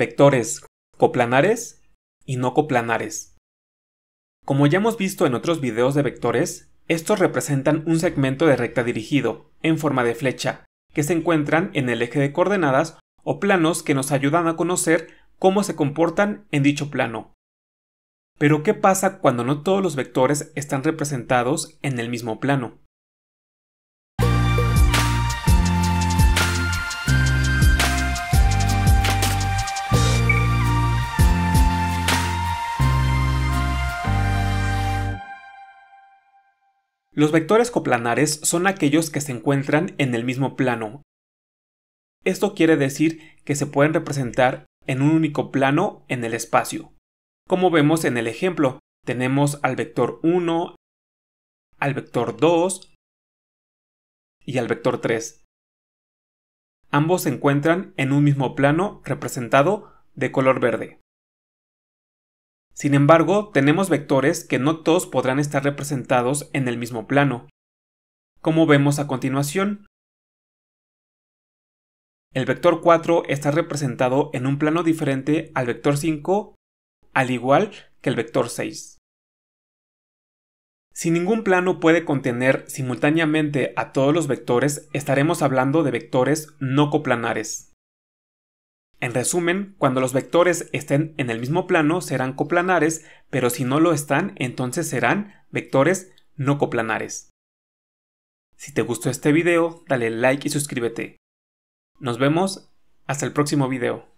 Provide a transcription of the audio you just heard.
vectores coplanares y no coplanares. Como ya hemos visto en otros videos de vectores, estos representan un segmento de recta dirigido, en forma de flecha, que se encuentran en el eje de coordenadas o planos que nos ayudan a conocer cómo se comportan en dicho plano. Pero ¿qué pasa cuando no todos los vectores están representados en el mismo plano? Los vectores coplanares son aquellos que se encuentran en el mismo plano. Esto quiere decir que se pueden representar en un único plano en el espacio. Como vemos en el ejemplo, tenemos al vector 1, al vector 2 y al vector 3. Ambos se encuentran en un mismo plano representado de color verde. Sin embargo, tenemos vectores que no todos podrán estar representados en el mismo plano, como vemos a continuación. El vector 4 está representado en un plano diferente al vector 5, al igual que el vector 6. Si ningún plano puede contener simultáneamente a todos los vectores, estaremos hablando de vectores no coplanares. En resumen, cuando los vectores estén en el mismo plano serán coplanares, pero si no lo están, entonces serán vectores no coplanares. Si te gustó este video, dale like y suscríbete. Nos vemos hasta el próximo video.